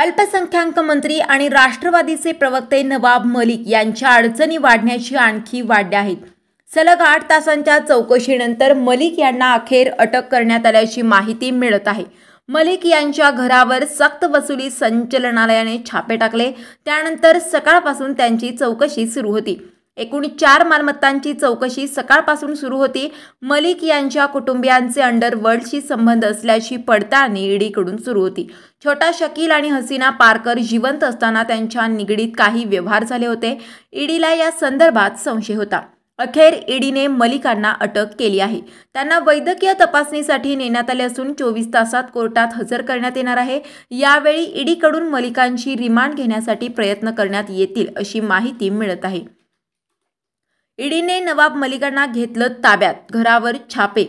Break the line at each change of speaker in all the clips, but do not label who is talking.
अल्पसंख्याक मंत्री आणि राष्ट्रवादीचे प्रवक्ते नवाब मलिक यांच्या अडचणी वाढण्याची आणखी वाढल्या आहेत सलग आठ तासांच्या चौकशीनंतर मलिक यांना अखेर अटक करण्यात आल्याची माहिती मिळत आहे मलिक यांच्या घरावर सक्त वसुली संचलनालयाने छापे टाकले त्यानंतर सकाळपासून त्यांची चौकशी सुरू होती एकूण चार मालमत्तांची चौकशी सकाळपासून सुरू होती मलिक यांच्या कुटुंबियांचे अंडरवर्ल्डशी संबंध असल्याची पडताळणी ईडीकडून सुरू होती छोटा शकील आणि हसीना पारकर जिवंत असताना त्यांच्या निगडीत काही व्यवहार झाले होते ईडीला या संदर्भात संशय होता अखेर ईडीने मलिकांना अटक केली आहे त्यांना वैद्यकीय तपासणीसाठी नेण्यात आले असून चोवीस तासात कोर्टात हजर करण्यात येणार आहे यावेळी ईडीकडून मलिकांची रिमांड घेण्यासाठी प्रयत्न करण्यात येतील अशी माहिती मिळत आहे ईडीने नवाब मलिकांना घेतलं ताब्यात घरावर छापे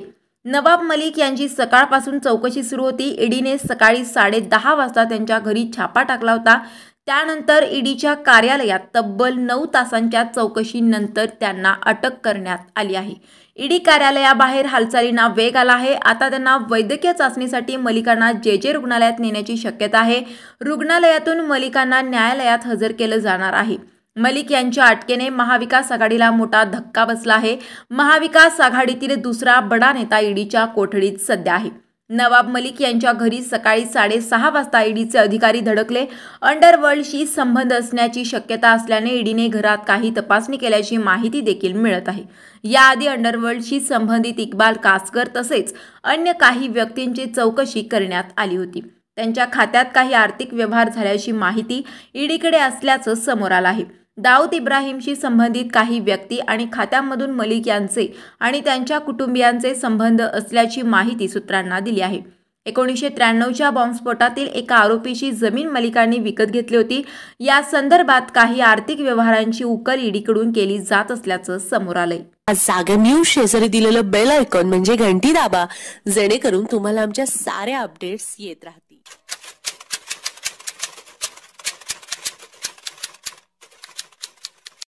नवाब मलिक यांची सकाळपासून चौकशी सुरू होती ईडीने सकाळी साडे दहा वाजता त्यांच्या घरी छापा टाकला होता त्यानंतर ईडीच्या कार्यालयात तब्बल नऊ तासांच्या चौकशीनंतर त्यांना अटक करण्यात आली आहे ईडी कार्यालयाबाहेर हालचालींना वेग आला आहे आता त्यांना वैद्यकीय चाचणीसाठी मलिकांना जे जे रुग्णालयात नेण्याची शक्यता आहे रुग्णालयातून मलिकांना न्यायालयात हजर केलं जाणार आहे मलिक यांच्या अटकेने महाविकास आघाडीला मोठा धक्का बसला आहे महाविकास आघाडीतील दुसरा बडा नेता ईडीच्या कोठडीत सध्या आहे नवाब मलिक यांच्या घरी सकाळी साडेसहा वाजता ईडीचे अधिकारी धडकले अंडरवर्ल्डशी संबंध असण्याची शक्यता असल्याने ईडीने घरात काही तपासणी केल्याची माहिती देखील मिळत आहे याआधी अंडरवर्ल्डशी संबंधित इक्बाल कासकर तसेच अन्य काही व्यक्तींची चौकशी करण्यात आली होती त्यांच्या खात्यात काही आर्थिक व्यवहार झाल्याची माहिती ईडीकडे असल्याचं समोर आलं आहे दाऊद इब्राहिमशी संबंधित काही व्यक्ती आणि खात्यांमधून मलिक यांचे आणि त्यांच्या कुटुंबियांचे संबंध असल्याची माहिती सूत्रांना दिली आहे एकोणीसशे त्र्याण्णवच्या बॉम्बस्फोटातील एका आरोपीची जमीन मलिकांनी विकत घेतली होती या संदर्भात काही आर्थिक व्यवहारांची उकल ईडीकडून केली जात असल्याचं समोर आलंय सागर न्यूज शेजारी दिलेलं बेल आयकॉन म्हणजे घंटी दाबा जेणेकरून तुम्हाला आमच्या साऱ्या अपडेट्स येत राहतात